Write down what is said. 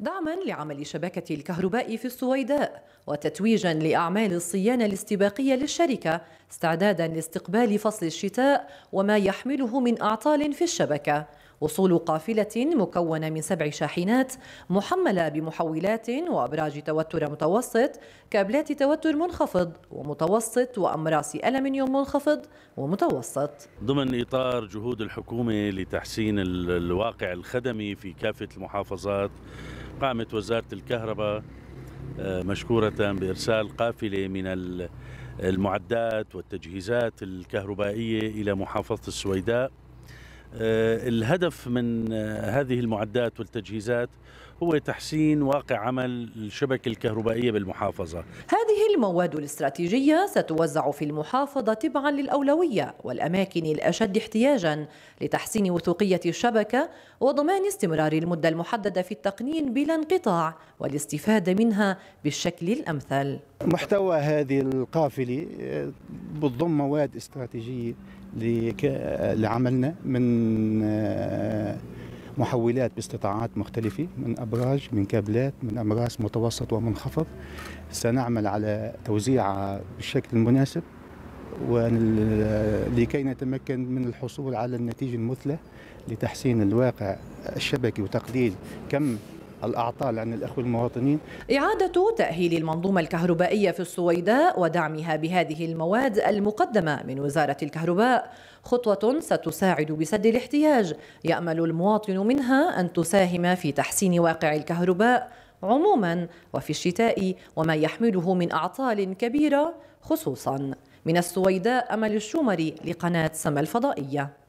دعما لعمل شبكة الكهرباء في السويداء وتتويجا لأعمال الصيانة الاستباقية للشركة استعدادا لاستقبال فصل الشتاء وما يحمله من أعطال في الشبكة وصول قافلة مكونة من سبع شاحنات محملة بمحولات وأبراج توتر متوسط كابلات توتر منخفض ومتوسط وأمراس ألمنيوم منخفض ومتوسط ضمن إطار جهود الحكومة لتحسين الواقع الخدمي في كافة المحافظات قامت وزارة الكهرباء آه، مشكورة بإرسال قافلة من المعدات والتجهيزات الكهربائية إلى محافظة السويداء آه، الهدف من آه، هذه المعدات والتجهيزات هو تحسين واقع عمل الشبكة الكهربائية بالمحافظة هذه المواد الاستراتيجية ستوزع في المحافظة تبعا للأولوية والأماكن الأشد احتياجا لتحسين وثوقية الشبكة وضمان استمرار المدة المحددة في التقنين بلا انقطاع والاستفادة منها بالشكل الأمثل محتوى هذه القافلة آه، بتضم مواد استراتيجيه لعملنا من آه، محولات باستطاعات مختلفة من أبراج من كابلات من أمراس متوسط ومنخفض سنعمل على توزيعها بالشكل المناسب لكي نتمكن من الحصول على النتيجة المثلى لتحسين الواقع الشبكي وتقليل كم الأعطال عن الأخوة المواطنين إعادة تأهيل المنظومة الكهربائية في السويداء ودعمها بهذه المواد المقدمة من وزارة الكهرباء خطوة ستساعد بسد الاحتياج يأمل المواطن منها أن تساهم في تحسين واقع الكهرباء عموما وفي الشتاء وما يحمله من أعطال كبيرة خصوصا من السويداء أمل الشومري لقناة سما الفضائية